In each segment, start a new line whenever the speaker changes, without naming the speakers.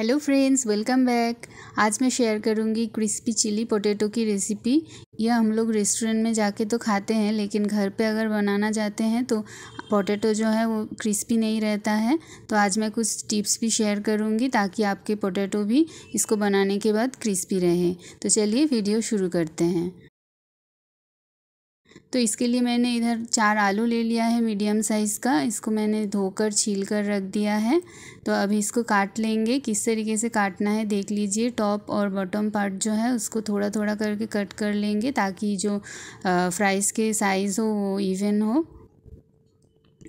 hello friends welcome back आज मैं share करूंगी क्रिस्पी चिली पोटैटो की रेसिपी यह हम लोग रेस्टोरेंट में जाके तो खाते हैं लेकिन घर पे अगर बनाना चाहते हैं तो पोटैटो जो है वो क्रिस्पी नहीं रहता है तो आज मैं कुछ टिप्स भी शेयर करूंगी ताकि आपके पोटैटो भी इसको बनाने के बाद क्रिस्पी रहे तो चलिए वीडियो शुरू करते हैं तो इसके लिए मैंने इधर चार आलू ले लिया है मीडियम साइज़ का इसको मैंने धोकर छील कर रख दिया है तो अभी इसको काट लेंगे किस तरीके से काटना है देख लीजिए टॉप और बॉटम पार्ट जो है उसको थोड़ा थोड़ा करके कट कर लेंगे ताकि जो फ्राइज़ के साइज़ हो वो इवन हो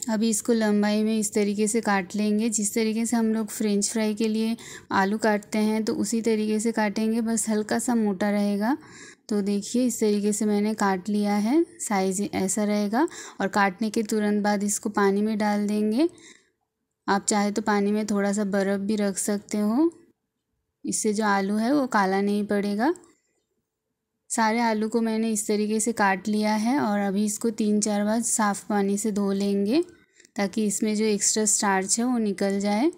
अभी इसको लंबाई में इस तरीके से काट लेंगे जिस तरीके से हम लोग फ्रेंच फ्राई के लिए आलू काटते हैं तो उसी तरीके से काटेंगे बस हल्का सा मोटा रहेगा तो देखिए इस तरीके से मैंने काट लिया है साइज ऐसा रहेगा और काटने के तुरंत बाद इसको पानी में डाल देंगे आप चाहे तो पानी में थोड़ा सा बर्फ़ भी रख सकते हो इससे जो आलू है वो काला नहीं पड़ेगा सारे आलू को मैंने इस तरीके से काट लिया है और अभी इसको तीन चार बार साफ़ पानी से धो लेंगे ताकि इसमें जो एक्स्ट्रा स्टार्च है वो निकल जाए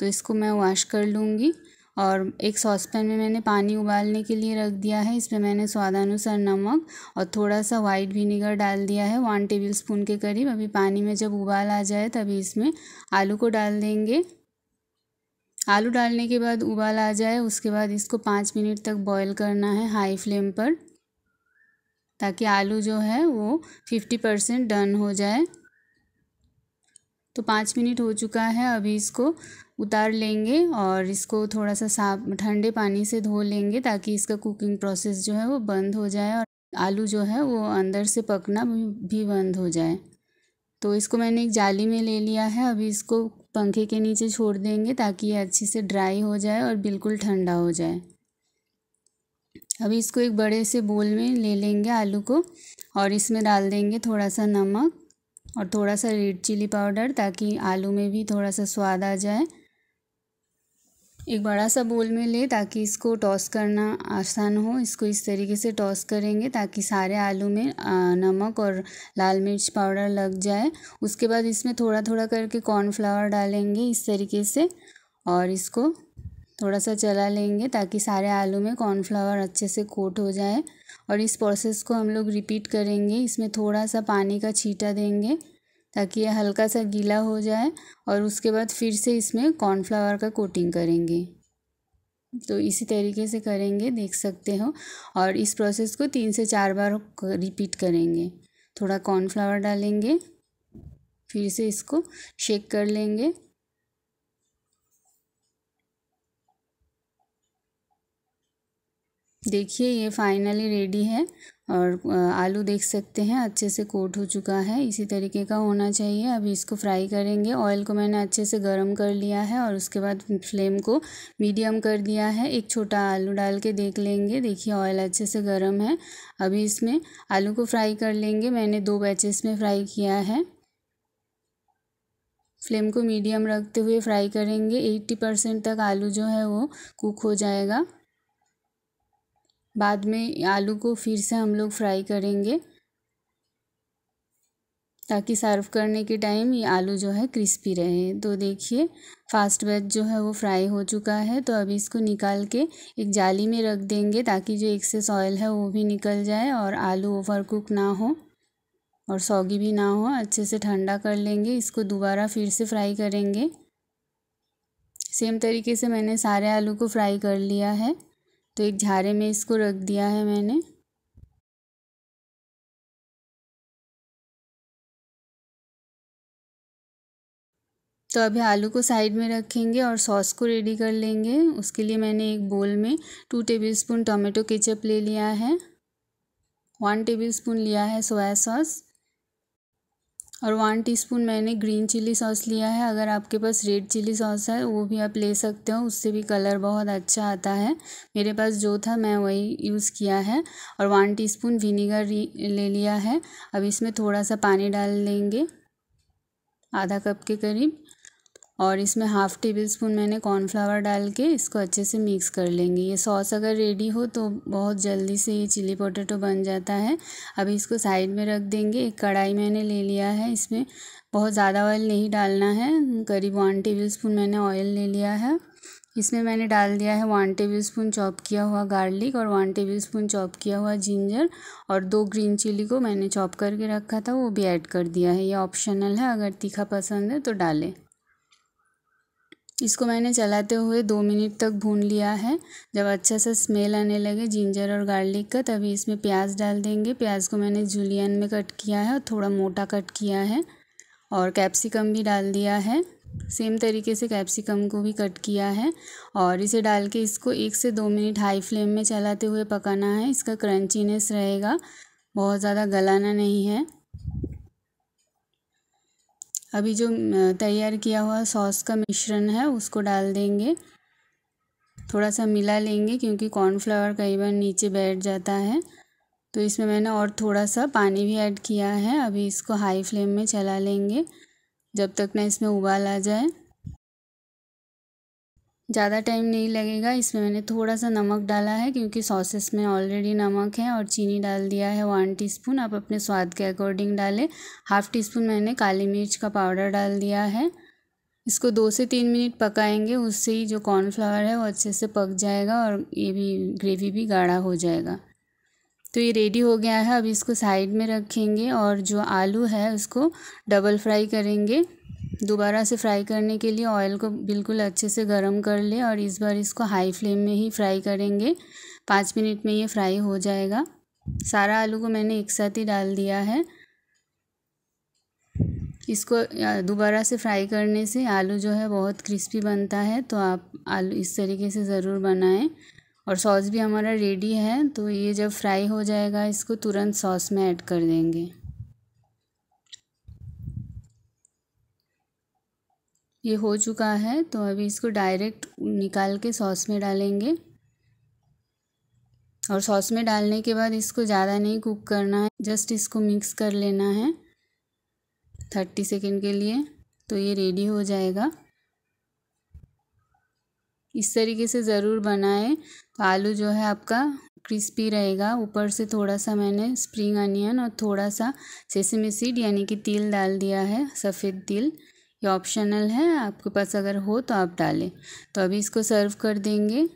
तो इसको मैं वॉश कर लूँगी और एक सॉसपैन में मैंने पानी उबालने के लिए रख दिया है इसमें मैंने स्वादानुसार नमक और थोड़ा सा वाइट विनेगर डाल दिया है वन टेबल स्पून के करीब अभी पानी में जब उबाल आ जाए तभी इसमें आलू को डाल देंगे आलू डालने के बाद उबाल आ जाए उसके बाद इसको पाँच मिनट तक बॉयल करना है हाई फ्लेम पर ताकि आलू जो है वो फिफ्टी परसेंट डन हो जाए तो पाँच मिनट हो चुका है अभी इसको उतार लेंगे और इसको थोड़ा सा साफ ठंडे पानी से धो लेंगे ताकि इसका कुकिंग प्रोसेस जो है वो बंद हो जाए और आलू जो है वो अंदर से पकना भी बंद हो जाए तो इसको मैंने एक जाली में ले लिया है अभी इसको पंखे के नीचे छोड़ देंगे ताकि ये अच्छे से ड्राई हो जाए और बिल्कुल ठंडा हो जाए अभी इसको एक बड़े से बोल में ले लेंगे आलू को और इसमें डाल देंगे थोड़ा सा नमक और थोड़ा सा रेड चिली पाउडर ताकि आलू में भी थोड़ा सा स्वाद आ जाए एक बड़ा सा बोल में ले ताकि इसको टॉस करना आसान हो इसको इस तरीके से टॉस करेंगे ताकि सारे आलू में नमक और लाल मिर्च पाउडर लग जाए उसके बाद इसमें थोड़ा थोड़ा करके कॉर्नफ्लावर डालेंगे इस तरीके से और इसको थोड़ा सा चला लेंगे ताकि सारे आलू में कॉर्नफ्लावर अच्छे से कोट हो जाए और इस प्रोसेस को हम लोग रिपीट करेंगे इसमें थोड़ा सा पानी का छीटा देंगे ताकि ये हल्का सा गीला हो जाए और उसके बाद फिर से इसमें कॉर्नफ्लावर का कोटिंग करेंगे तो इसी तरीके से करेंगे देख सकते हो और इस प्रोसेस को तीन से चार बार रिपीट करेंगे थोड़ा कॉर्नफ्लावर डालेंगे फिर से इसको शेक कर लेंगे देखिए ये फाइनली रेडी है और आलू देख सकते हैं अच्छे से कोट हो चुका है इसी तरीके का होना चाहिए अभी इसको फ्राई करेंगे ऑयल को मैंने अच्छे से गर्म कर लिया है और उसके बाद फ्लेम को मीडियम कर दिया है एक छोटा आलू डाल के देख लेंगे देखिए ऑयल अच्छे से गर्म है अभी इसमें आलू को फ्राई कर लेंगे मैंने दो बैचेस में फ्राई किया है फ्लेम को मीडियम रखते हुए फ्राई करेंगे एट्टी परसेंट तक आलू जो है वो कुक हो जाएगा बाद में आलू को फिर से हम लोग फ्राई करेंगे ताकि सर्व करने के टाइम ये आलू जो है क्रिस्पी रहे तो देखिए फास्ट वेज जो है वो फ्राई हो चुका है तो अभी इसको निकाल के एक जाली में रख देंगे ताकि जो एक्सेस ऑयल है वो भी निकल जाए और आलू ओवर कुक ना हो और सौगी भी ना हो अच्छे से ठंडा कर लेंगे इसको दोबारा फिर से फ्राई करेंगे सेम तरीके से मैंने सारे आलू को फ्राई कर लिया है तो एक झारे में इसको रख दिया है मैंने तो अभी आलू को साइड में रखेंगे और सॉस को रेडी कर लेंगे उसके लिए मैंने एक बोल में टू टेबलस्पून टोमेटो केचप ले लिया है वन टेबलस्पून लिया है सोया सॉस और वन टीस्पून मैंने ग्रीन चिली सॉस लिया है अगर आपके पास रेड चिली सॉस है वो भी आप ले सकते हो उससे भी कलर बहुत अच्छा आता है मेरे पास जो था मैं वही यूज़ किया है और वन टीस्पून विनीगर ले लिया है अब इसमें थोड़ा सा पानी डाल लेंगे आधा कप के करीब और इसमें हाफ़ टेबल स्पून मैंने कॉर्नफ्लावर डाल के इसको अच्छे से मिक्स कर लेंगे ये सॉस अगर रेडी हो तो बहुत जल्दी से ये चिली पोटैटो बन जाता है अभी इसको साइड में रख देंगे एक कढ़ाई मैंने ले लिया है इसमें बहुत ज़्यादा ऑयल नहीं डालना है करीब वन टेबल स्पून मैंने ऑयल ले लिया है इसमें मैंने डाल दिया है वन टेबल स्पून चॉप किया हुआ गार्लिक और वन टेबल स्पून चॉप किया हुआ जिंजर और दो ग्रीन चिली को मैंने चॉप करके रखा था वो भी ऐड कर दिया है ये ऑप्शनल है अगर तीखा पसंद है तो डालें इसको मैंने चलाते हुए दो मिनट तक भून लिया है जब अच्छा सा स्मेल आने लगे जिंजर और गार्लिक का तभी इसमें प्याज डाल देंगे प्याज को मैंने जुलियन में कट किया है और थोड़ा मोटा कट किया है और कैप्सिकम भी डाल दिया है सेम तरीके से कैप्सिकम को भी कट किया है और इसे डाल के इसको एक से दो मिनट हाई फ्लेम में चलाते हुए पकाना है इसका क्रंचीनेस रहेगा बहुत ज़्यादा गलाना नहीं है अभी जो तैयार किया हुआ सॉस का मिश्रण है उसको डाल देंगे थोड़ा सा मिला लेंगे क्योंकि कॉर्नफ्लावर कई बार नीचे बैठ जाता है तो इसमें मैंने और थोड़ा सा पानी भी ऐड किया है अभी इसको हाई फ्लेम में चला लेंगे जब तक ना इसमें उबाल आ जाए ज़्यादा टाइम नहीं लगेगा इसमें मैंने थोड़ा सा नमक डाला है क्योंकि सॉसेस में ऑलरेडी नमक है और चीनी डाल दिया है वन टीस्पून आप अपने स्वाद के अकॉर्डिंग डालें हाफ़ टी स्पून मैंने काली मिर्च का पाउडर डाल दिया है इसको दो से तीन मिनट पकाएंगे उससे ही जो कॉर्नफ्लावर है वो अच्छे से पक जाएगा और ये भी ग्रेवी भी गाढ़ा हो जाएगा तो ये रेडी हो गया है अब इसको साइड में रखेंगे और जो आलू है उसको डबल फ्राई करेंगे दोबारा से फ्राई करने के लिए ऑयल को बिल्कुल अच्छे से गर्म कर ले और इस बार इसको हाई फ्लेम में ही फ्राई करेंगे पाँच मिनट में ये फ्राई हो जाएगा सारा आलू को मैंने एक साथ ही डाल दिया है इसको दोबारा से फ्राई करने से आलू जो है बहुत क्रिस्पी बनता है तो आप आलू इस तरीके से ज़रूर बनाएं और सॉस भी हमारा रेडी है तो ये जब फ्राई हो जाएगा इसको तुरंत सॉस में ऐड कर देंगे ये हो चुका है तो अभी इसको डायरेक्ट निकाल के सॉस में डालेंगे और सॉस में डालने के बाद इसको ज़्यादा नहीं कुक करना है जस्ट इसको मिक्स कर लेना है थर्टी सेकेंड के लिए तो ये रेडी हो जाएगा इस तरीके से ज़रूर बनाएं तो आलू जो है आपका क्रिस्पी रहेगा ऊपर से थोड़ा सा मैंने स्प्रिंग अनियन और थोड़ा सा सेसमी सीड यानी कि तिल डाल दिया है सफ़ेद तिल ये ऑप्शनल है आपके पास अगर हो तो आप डालें तो अभी इसको सर्व कर देंगे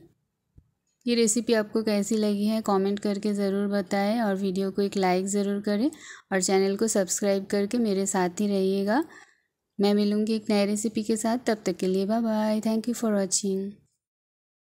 ये रेसिपी आपको कैसी लगी है कमेंट करके ज़रूर बताएं और वीडियो को एक लाइक ज़रूर करें और चैनल को सब्सक्राइब करके मेरे साथ ही रहिएगा मैं मिलूँगी एक नई रेसिपी के साथ तब तक के लिए bye bye thank you for watching